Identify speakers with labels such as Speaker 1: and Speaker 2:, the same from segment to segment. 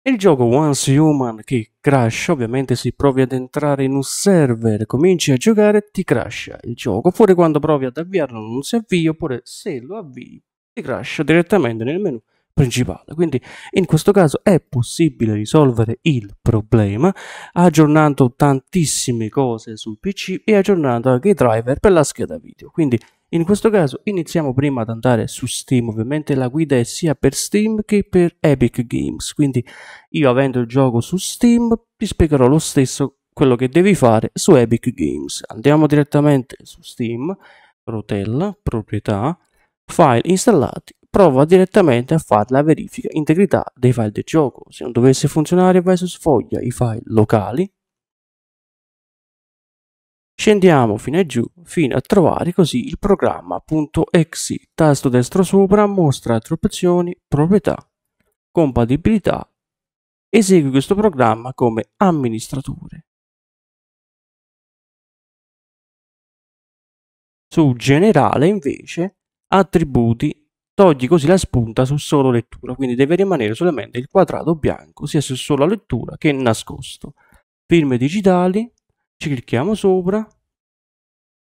Speaker 1: Il gioco Once Human che crash, ovviamente se provi ad entrare in un server, e cominci a giocare, ti crasha il gioco, oppure quando provi ad avviarlo non si avvia, oppure se lo avvii ti crasha direttamente nel menu principale. Quindi in questo caso è possibile risolvere il problema aggiornando tantissime cose sul PC e aggiornando anche i driver per la scheda video. Quindi in questo caso iniziamo prima ad andare su Steam, ovviamente la guida è sia per Steam che per Epic Games, quindi io avendo il gioco su Steam ti spiegherò lo stesso quello che devi fare su Epic Games. Andiamo direttamente su Steam, rotella, proprietà, file installati, prova direttamente a fare la verifica integrità dei file del gioco. Se non dovesse funzionare vai su sfoglia i file locali, Scendiamo fino a giù fino a trovare così il programma .exe Tasto destro sopra mostra altre opzioni proprietà, compatibilità.
Speaker 2: Esegui questo programma come amministratore. Su generale invece
Speaker 1: attributi togli così la spunta su solo lettura, quindi deve rimanere solamente il quadrato bianco sia su solo lettura che nascosto. Firme digitali, ci clicchiamo sopra,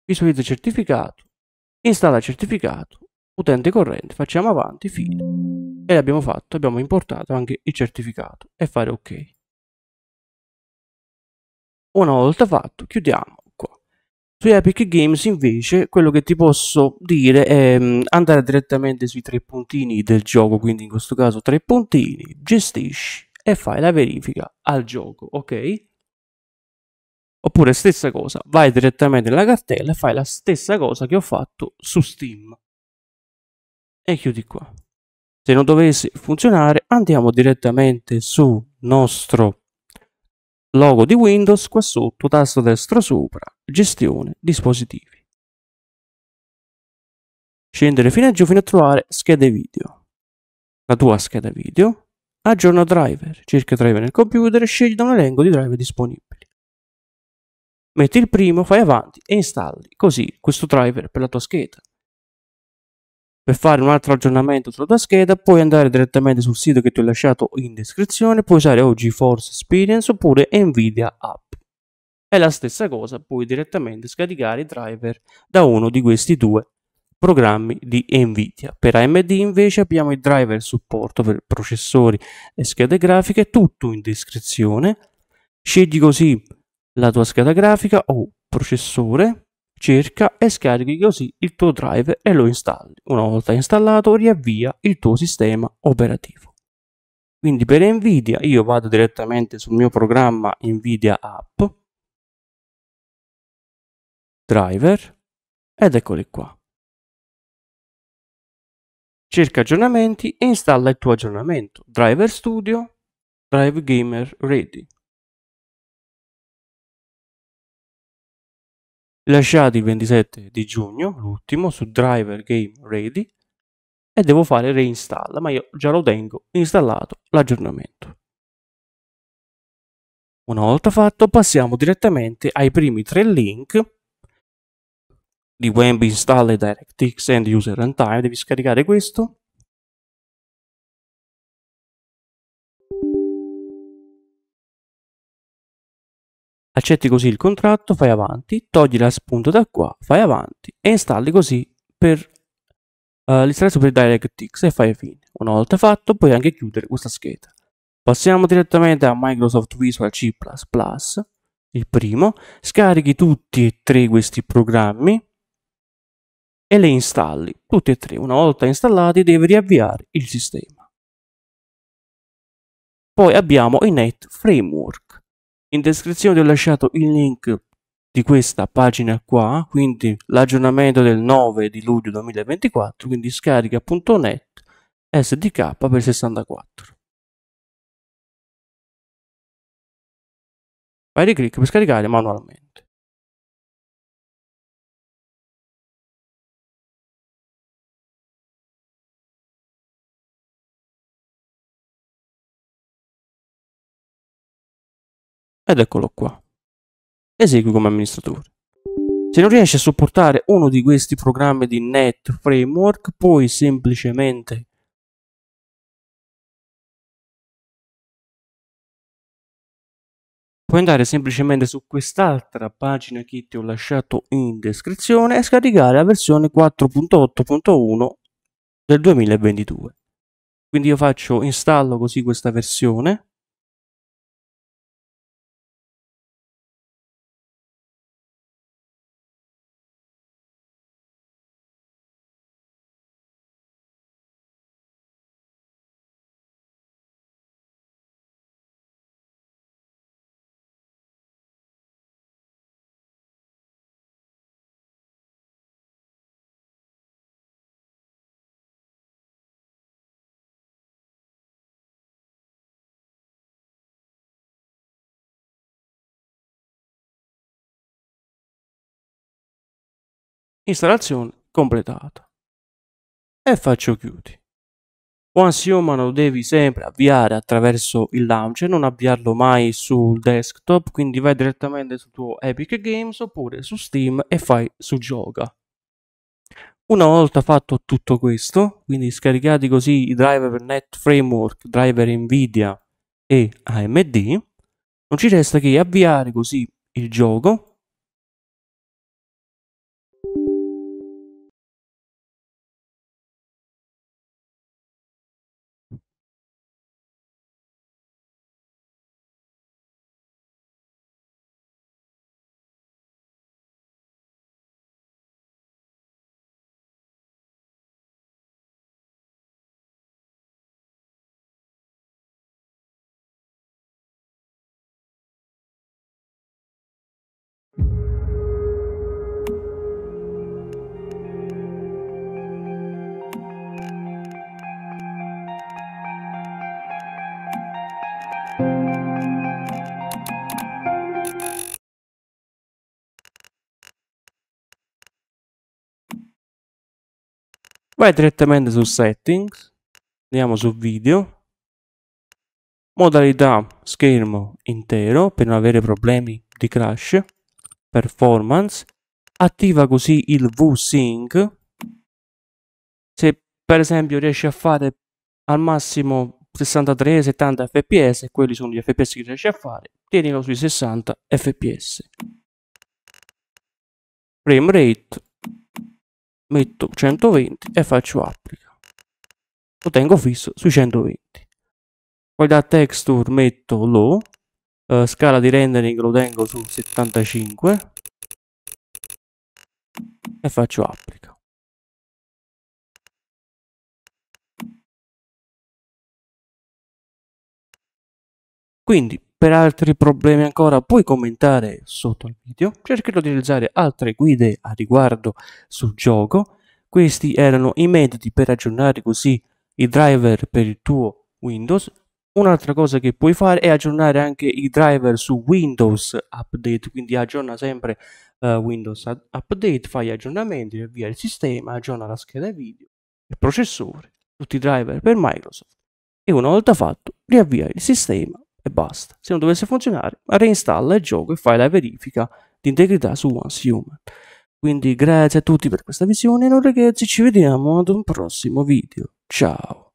Speaker 1: visualizza certificato, installa certificato, utente corrente, facciamo avanti, fine. E l'abbiamo fatto, abbiamo importato anche il certificato e fare ok. Una volta fatto, chiudiamo qua. Su Epic Games invece quello che ti posso dire è mm, andare direttamente sui tre puntini del gioco, quindi in questo caso tre puntini, gestisci e fai la verifica al gioco, ok? Oppure stessa cosa, vai direttamente nella cartella e fai la stessa cosa che ho fatto su Steam. E chiudi qua. Se non dovesse funzionare, andiamo direttamente su nostro logo di Windows, qua sotto, tasto destro
Speaker 2: sopra, gestione dispositivi. Scendere fino a giù fino a trovare schede video. La tua scheda video. Aggiorna
Speaker 1: driver, cerca driver nel computer e scegli da un elenco di driver disponibili metti il primo, fai avanti e installi così questo driver per la tua scheda. Per fare un altro aggiornamento sulla tua scheda puoi andare direttamente sul sito che ti ho lasciato in descrizione, puoi usare o GeForce Experience oppure Nvidia App. È la stessa cosa, puoi direttamente scaricare i driver da uno di questi due programmi di Nvidia. Per AMD invece abbiamo i driver supporto per processori e schede grafiche, tutto in descrizione. Scegli così la tua scheda grafica o processore, cerca e scarichi così il tuo driver e lo installi. Una volta installato riavvia il tuo sistema operativo. Quindi per
Speaker 2: Nvidia io vado direttamente sul mio programma Nvidia App, driver ed eccoli qua. Cerca aggiornamenti e installa il tuo aggiornamento Driver Studio, Drive Gamer Ready. lasciati il 27 di giugno, l'ultimo, su driver game
Speaker 1: ready e devo fare reinstall, ma io già lo tengo installato l'aggiornamento. Una volta fatto passiamo direttamente ai primi
Speaker 2: tre link di Web Install e DirectX End User Runtime, devi scaricare questo Accetti così il contratto,
Speaker 1: fai avanti, togli la spunta da qua, fai avanti e installi così per uh, eh, l'istretto per DirectX e fai fine. Una volta fatto puoi anche chiudere questa scheda. Passiamo direttamente a Microsoft Visual C++, il primo, scarichi tutti e tre questi programmi e le installi, tutti e tre. Una volta installati devi riavviare il sistema. Poi abbiamo i Net Framework in descrizione ho lasciato il link di questa pagina qua, quindi l'aggiornamento del 9 di luglio 2024,
Speaker 2: quindi scarica.net SDK per 64. Fai di clic per scaricare manualmente. Ed eccolo qua. Esegui come
Speaker 1: amministratore. Se non riesci a supportare uno di questi programmi di Net Framework,
Speaker 2: puoi semplicemente puoi andare semplicemente su quest'altra pagina
Speaker 1: che ti ho lasciato in descrizione e scaricare la versione 4.8.1
Speaker 2: del 2022. Quindi io faccio installo così questa versione Installazione completata. E faccio chiudi. Once Human lo devi sempre avviare attraverso
Speaker 1: il launcher, non avviarlo mai sul desktop, quindi vai direttamente sul tuo Epic Games oppure su Steam e fai su gioca. Una volta fatto tutto questo, quindi scaricati così i driver Net Framework, driver Nvidia
Speaker 2: e AMD, non ci resta che avviare così il gioco vai direttamente su settings andiamo su video
Speaker 1: modalità schermo intero per non avere problemi di crash performance attiva così il VSync se per esempio riesci a fare al massimo 63 70 fps quelli sono gli fps che riesci a fare tienilo sui 60 fps frame rate metto 120 e faccio applica lo tengo fisso sui 120 qualità texture metto low eh, scala di rendering lo tengo su 75
Speaker 2: e faccio applica quindi per altri problemi ancora puoi commentare sotto al video,
Speaker 1: cercherò di realizzare altre guide a riguardo sul gioco. Questi erano i metodi per aggiornare così i driver per il tuo Windows. Un'altra cosa che puoi fare è aggiornare anche i driver su Windows Update, quindi aggiorna sempre uh, Windows Update, fai aggiornamenti, avvia il sistema, aggiorna la scheda video, il processore, tutti i driver per Microsoft e una volta fatto riavvia il sistema e basta. Se non dovesse funzionare, reinstalla il gioco e fai la verifica di integrità su Once Human. Quindi grazie a tutti per questa visione e noi ragazzi ci vediamo ad un prossimo video. Ciao!